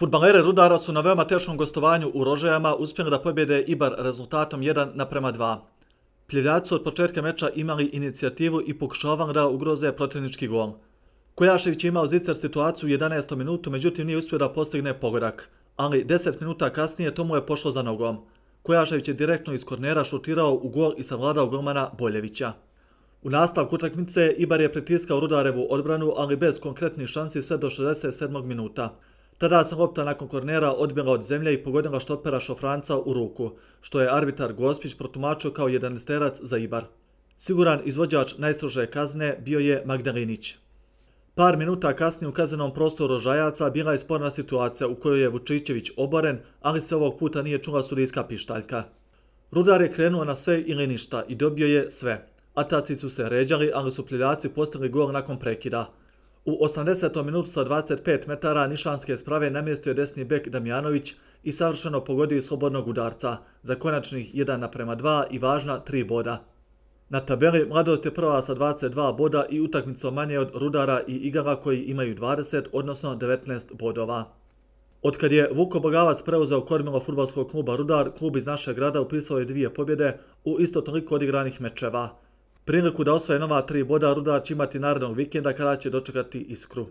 Futbaleri Rudara su na veoma teškom gostovanju u Rožajama uspjeli da pobjede Ibar rezultatom 1 naprema 2. Pljevljaci su od početka meča imali inicijativu i pokušavali da ugroze protivnički gol. Kojašević je imao zicar situaciju u 11. minutu, međutim nije uspio da postigne pogodak. Ali 10 minuta kasnije tomu je pošlo za nogom. Kojašević je direktno iz kornera šutirao u gol i savladao golmana Boljevića. U nastavku utakmice Ibar je pritiskao Rudarevu odbranu, ali bez konkretnih šansi sve do 67. minuta. Tada se lopta nakon kornera odbila od zemlje i pogodila štopera Šofranca u ruku, što je arbitar Gospić protumačio kao jedanesterac za Ibar. Siguran izvođač najstrože kazne bio je Magdalinić. Par minuta kasnije u kazanom prostoru Žajaca bila je sporna situacija u kojoj je Vučićević oboren, ali se ovog puta nije čula sudijska pištaljka. Rudar je krenuo na sve ili ništa i dobio je sve. Ataci su se ređali, ali su pljeljaci postali gol nakon prekida – U 80. minutu sa 25 metara Nišanske sprave namjestio desni bek Damjanović i savršeno pogodio slobodnog udarca za konačnih 1 naprema 2 i važna 3 boda. Na tabeli Mladost je prva sa 22 boda i utakmico manje od Rudara i Igara koji imaju 20, odnosno 19 bodova. Otkad je Vuko Bogavac preuzeo kormilo futbolskog kluba Rudar, klub iz našeg grada upisao je dvije pobjede u isto toliko odigranih mečeva – priliku da osvoje nova tri boda, Rudar će imati narednog vikenda kada će dočekati Iskru.